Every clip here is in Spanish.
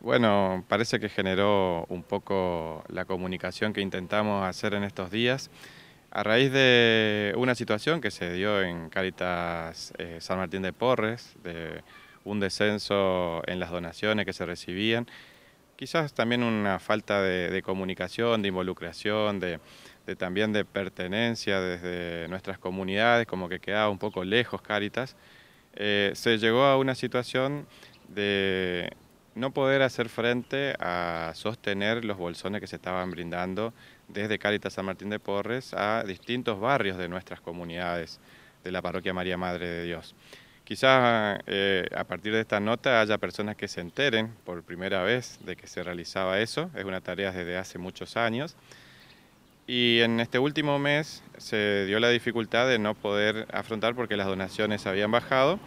Bueno, parece que generó un poco la comunicación que intentamos hacer en estos días. A raíz de una situación que se dio en Caritas eh, San Martín de Porres, de un descenso en las donaciones que se recibían, quizás también una falta de, comunicación, de involucración, de, también de pertenencia desde nuestras comunidades, como que quedaba un poco lejos Caritas, eh, se llegó a una situación de no poder hacer frente a sostener los bolsones que se estaban brindando desde Cáritas San Martín de Porres a distintos barrios de nuestras comunidades de la parroquia María Madre de Dios. Quizás eh, a partir de esta nota haya personas que se enteren por primera vez de que se realizaba eso, es una tarea desde hace muchos años. Y en este último mes se dio la dificultad de no poder afrontar porque las donaciones habían bajado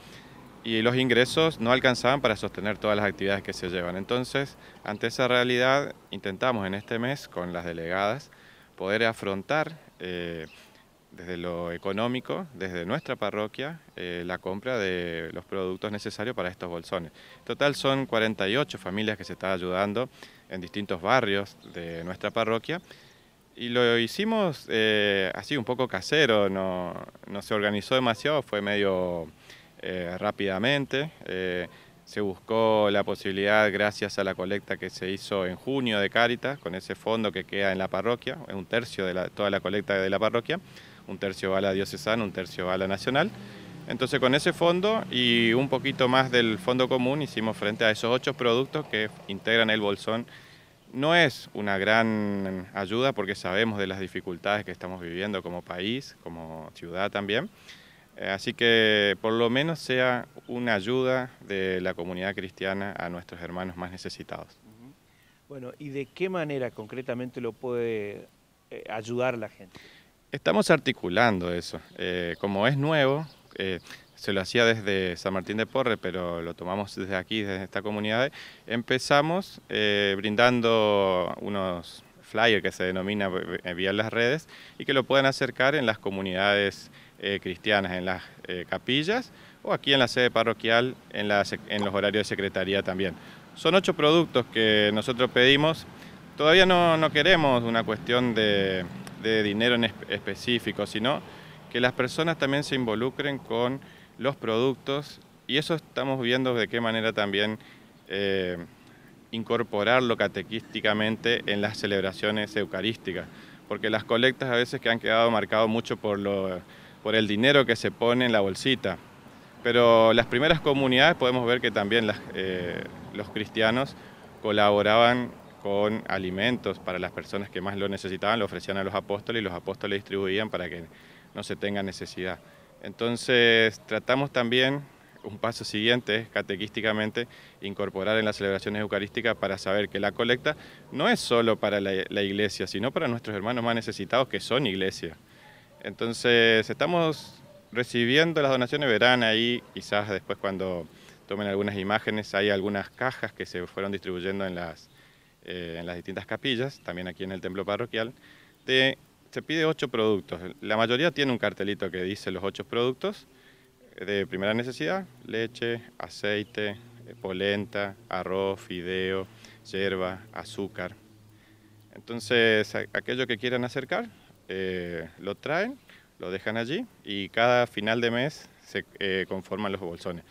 y los ingresos no alcanzaban para sostener todas las actividades que se llevan. Entonces, ante esa realidad, intentamos en este mes con las delegadas poder afrontar eh, desde lo económico, desde nuestra parroquia, eh, la compra de los productos necesarios para estos bolsones. En total son 48 familias que se están ayudando en distintos barrios de nuestra parroquia y lo hicimos eh, así un poco casero, no se organizó demasiado, fue medio eh, rápidamente. Eh, se buscó la posibilidad, gracias a la colecta que se hizo en junio de Cáritas, con ese fondo que queda en la parroquia, es un tercio de toda la colecta de la parroquia, un tercio va a la diocesana, un tercio va a la nacional. Entonces con ese fondo y un poquito más del fondo común hicimos frente a esos ocho productos que integran el bolsón. No es una gran ayuda porque sabemos de las dificultades que estamos viviendo como país, como ciudad también. Eh, así que por lo menos sea una ayuda de la comunidad cristiana a nuestros hermanos más necesitados. Bueno, ¿y de qué manera concretamente lo puede eh, ayudar la gente? Estamos articulando eso. Eh, como es nuevo, se lo hacía desde San Martín de Porre, pero lo tomamos desde aquí, desde esta comunidad. Empezamos brindando unos flyers que se denomina vía las redes y que lo puedan acercar en las comunidades eh, cristianas en las eh, capillas o aquí en la sede parroquial en, los horarios de secretaría también. Son ocho productos que nosotros pedimos. Todavía no, queremos una cuestión de, dinero en específico, sino que las personas también se involucren con los productos y eso estamos viendo de qué manera también eh, incorporarlo catequísticamente en las celebraciones eucarísticas, porque las colectas a veces que han quedado marcado mucho por lo por el dinero que se pone en la bolsita. Pero las primeras comunidades podemos ver que también eh, los cristianos colaboraban con alimentos para las personas que más lo necesitaban, lo ofrecían a los apóstoles y los apóstoles distribuían para que no se tenga necesidad. Entonces tratamos también, un paso siguiente es catequísticamente incorporar en las celebraciones eucarísticas para saber que la colecta no es solo para la, la iglesia, sino para nuestros hermanos más necesitados que son iglesia. Entonces estamos recibiendo las donaciones, verán ahí quizás después cuando tomen algunas imágenes, hay algunas cajas que se fueron distribuyendo en las, eh, distintas capillas, también aquí en el templo parroquial, se pide ocho productos. La mayoría tiene un cartelito que dice los ocho productos eh, de primera necesidad, leche, aceite, eh, polenta, arroz, fideo, hierba, azúcar. Entonces, aquello que quieran acercar, eh, lo traen, lo dejan allí y cada final de mes se eh, conforman los bolsones.